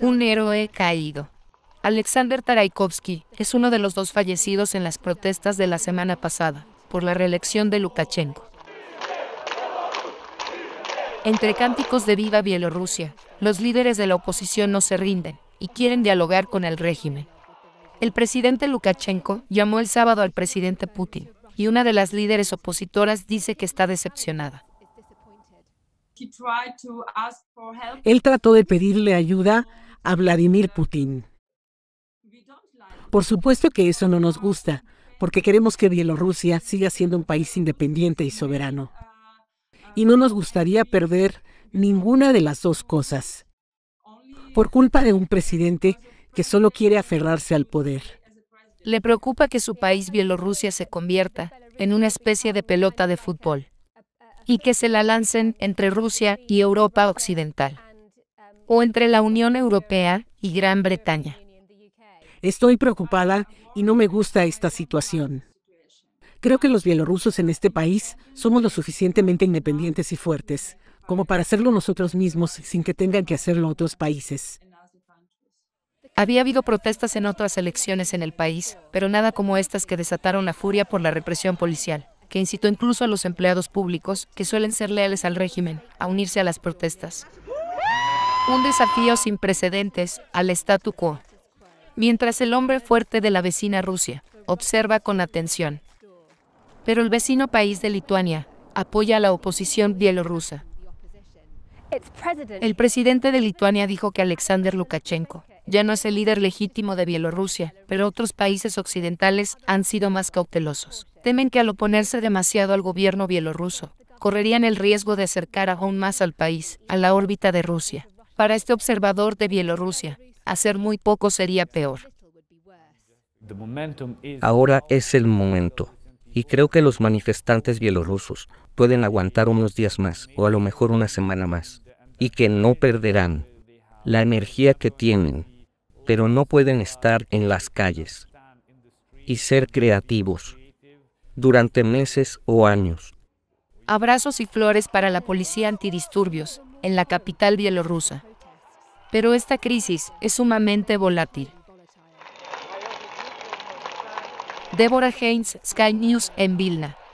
Un héroe caído. Alexander Taraikovsky es uno de los dos fallecidos en las protestas de la semana pasada por la reelección de Lukashenko. Entre cánticos de viva Bielorrusia, los líderes de la oposición no se rinden y quieren dialogar con el régimen. El presidente Lukashenko llamó el sábado al presidente Putin y una de las líderes opositoras dice que está decepcionada. Él trató de pedirle ayuda a Vladimir Putin. Por supuesto que eso no nos gusta, porque queremos que Bielorrusia siga siendo un país independiente y soberano. Y no nos gustaría perder ninguna de las dos cosas, por culpa de un presidente que solo quiere aferrarse al poder. Le preocupa que su país Bielorrusia se convierta en una especie de pelota de fútbol y que se la lancen entre Rusia y Europa Occidental o entre la Unión Europea y Gran Bretaña. Estoy preocupada y no me gusta esta situación. Creo que los bielorrusos en este país somos lo suficientemente independientes y fuertes como para hacerlo nosotros mismos sin que tengan que hacerlo otros países. Había habido protestas en otras elecciones en el país, pero nada como estas que desataron la furia por la represión policial que incitó incluso a los empleados públicos, que suelen ser leales al régimen, a unirse a las protestas. Un desafío sin precedentes al statu quo. Mientras el hombre fuerte de la vecina Rusia observa con atención. Pero el vecino país de Lituania apoya a la oposición bielorrusa. El presidente de Lituania dijo que Alexander Lukashenko ya no es el líder legítimo de Bielorrusia, pero otros países occidentales han sido más cautelosos. Temen que al oponerse demasiado al gobierno bielorruso, correrían el riesgo de acercar aún más al país a la órbita de Rusia. Para este observador de Bielorrusia, hacer muy poco sería peor. Ahora es el momento. Y creo que los manifestantes bielorrusos pueden aguantar unos días más o a lo mejor una semana más y que no perderán la energía que tienen, pero no pueden estar en las calles y ser creativos durante meses o años. Abrazos y flores para la policía antidisturbios en la capital bielorrusa. Pero esta crisis es sumamente volátil. Débora Haynes, Sky News en Vilna.